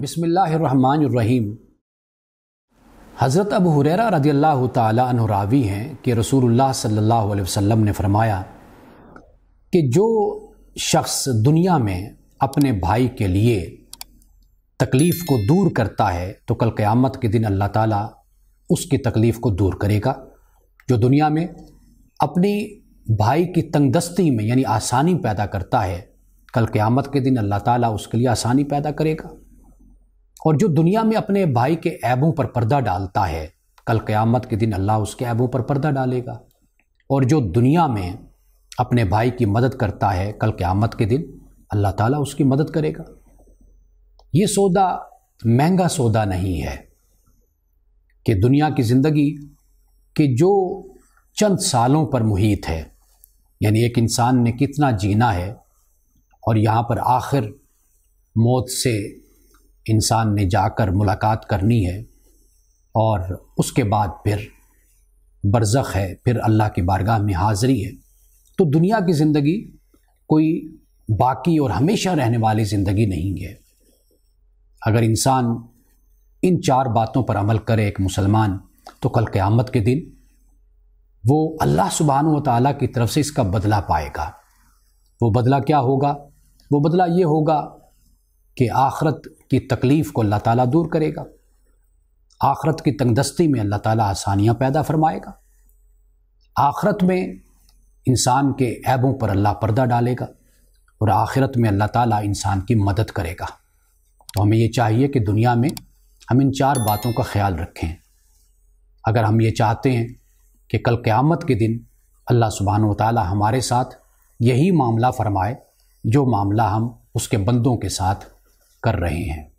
बिसमीम हज़रत अब हुररा रदी अल्लाह तु हैं कि रसूल सल्ला अलैहि ने फरमाया कि जो शख्स दुनिया में अपने भाई के लिए तकलीफ़ को दूर करता है तो कल क्यामत के दिन अल्लाह ताला उसकी तकलीफ़ को दूर करेगा जो दुनिया में अपनी भाई की तंगदस्ती में यानी आसानी पैदा करता है कल क़यामत के दिन अल्लाह ताली उसके लिए आसानी पैदा करेगा और जो दुनिया में अपने भाई के ऐबों पर पर्दा डालता है कल क़यामत के दिन अल्लाह उसके ऐबों पर पर्दा डालेगा और जो दुनिया में अपने भाई की मदद करता है कल क़यामत के दिन अल्लाह ताला उसकी मदद करेगा ये सौदा महंगा सौदा नहीं है कि दुनिया की ज़िंदगी के जो चंद सालों पर मुहित है यानी एक इंसान ने कितना जीना है और यहाँ पर आखिर मौत से इंसान ने जाकर मुलाकात करनी है और उसके बाद फिर बरज़ख़ है फिर अल्लाह की बारगाह में हाज़री है तो दुनिया की ज़िंदगी कोई बाकी और हमेशा रहने वाली ज़िंदगी नहीं है अगर इंसान इन चार बातों पर अमल करे एक मुसलमान तो कल क़्यामत के दिन वो अल्लाह सुबहान व ताली की तरफ से इसका बदला पाएगा वो बदला क्या होगा वो बदला ये होगा कि आखरत की तकलीफ़ को अल्लाह ताला दूर करेगा आखरत की तंगदस्ती में अल्लाह ताला आसानियाँ पैदा फरमाएगा आखरत में इंसान के ऐबों पर अल्लाह पर्दा डालेगा और आखिरत में अल्लाह ताला इंसान की मदद करेगा तो हमें ये चाहिए कि दुनिया में हम इन चार बातों का ख्याल रखें अगर हम ये चाहते हैं कि कल क़्यामत के दिन अल्लाह सुबहान ताली हमारे साथ यही मामला फरमाए जो मामला हम उसके बंदों के साथ कर रहे हैं